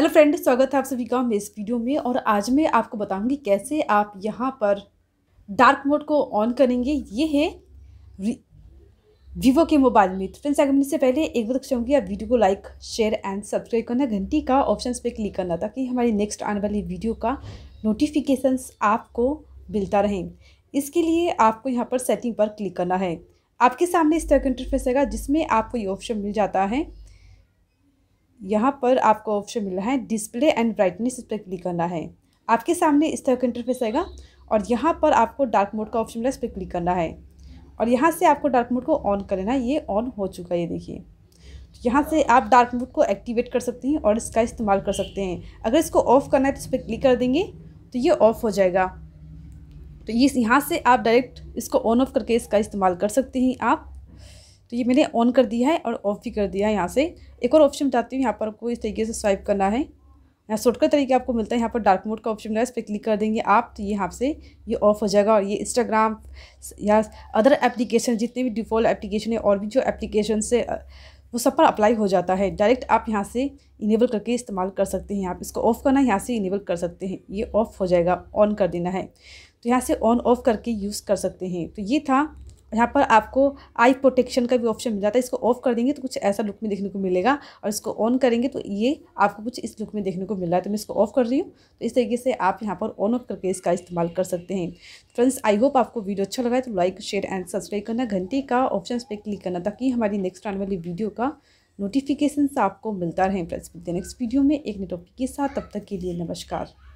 hello friend स्वागत है आप सभी का मेरे इस वीडियो में और आज मैं आपको बताऊंगी कैसे आप यहाँ पर डार्क मोड को ऑन करेंगे ये है वीवो के मोबाइल में तो फ्रेंड्स अगर इससे पहले एक बार चाहूँगी आप वीडियो को लाइक शेयर एंड सब्सक्राइब करना घंटी का ऑप्शन पे क्लिक करना ताकि हमारी नेक्स्ट आने वाली वीडियो का नोटिफिकेशन आपको मिलता रहे इसके लिए आपको यहाँ पर सेटिंग पर क्लिक करना है आपके सामने इस तरह का इंटरफेस आएगा जिसमें आपको ये ऑप्शन मिल जाता है यहाँ पर आपको ऑप्शन मिला है डिस्प्ले एंड ब्राइटनेस इस पर क्लिक करना है आपके सामने इस तरह का इंटरफेस आएगा और यहाँ पर आपको डार्क मोड का ऑप्शन मिला इस पर क्लिक करना है और यहाँ से आपको डार्क मोड को ऑन कर लेना है ये ऑन हो चुका है ये देखिए तो यहाँ से आप डार्क मोड को एक्टिवेट कर सकते हैं और इसका इस्तेमाल कर सकते हैं अगर इसको ऑफ़ करना है तो इस पर क्लिक कर देंगे तो ये ऑफ़ हो जाएगा तो ये यहाँ से आप डायरेक्ट इसको ऑन ऑफ करके इसका इस्तेमाल कर सकते हैं आप तो ये मैंने ऑन कर दिया है और ऑफ भी कर दिया है यहाँ से एक और ऑप्शन बताती हूँ यहाँ पर आपको इस तरीके से स्वाइप करना है यहाँ शॉर्टकट तरीके आपको मिलता है यहाँ पर डार्क मोड का ऑप्शन मिला है इस पर क्लिक कर देंगे आप तो ये यहाँ से ये ऑफ हो जाएगा और ये इंस्टाग्राम या अदर एप्लीकेशन जितने भी डिफ़ॉल्ट एप्लीकेशन है और भी जो एप्लीकेशन से वो सब पर अप्लाई हो जाता है डायरेक्ट आप यहाँ से इनेबल करके इस्तेमाल कर सकते हैं आप इसको ऑफ़ करना यहाँ से इनेबल कर सकते हैं ये ऑफ़ हो जाएगा ऑन कर देना है तो यहाँ से ऑन ऑफ़ करके यूज़ कर सकते हैं तो ये था यहाँ पर आपको आई प्रोटेक्शन का भी ऑप्शन मिल जाता है इसको ऑफ कर देंगे तो कुछ ऐसा लुक में देखने को मिलेगा और इसको ऑन करेंगे तो ये आपको कुछ इस लुक में देखने को मिल रहा है तो मैं इसको ऑफ कर रही हूँ तो इस तरीके से आप यहाँ पर ऑन ऑफ करके इसका इस्तेमाल कर सकते हैं फ्रेंड्स आई होप आपको वीडियो अच्छा लगा है तो लाइक शेयर एंड सब्सक्राइब करना घंटी का ऑप्शन पर क्लिक करना ताकि हमारी नेक्स्ट आने वाली वीडियो का नोटिफिकेशन आपको मिलता रहे फ्रेंड्स मिलते नेक्स्ट वीडियो में एक नए के साथ तब तक के लिए नमस्कार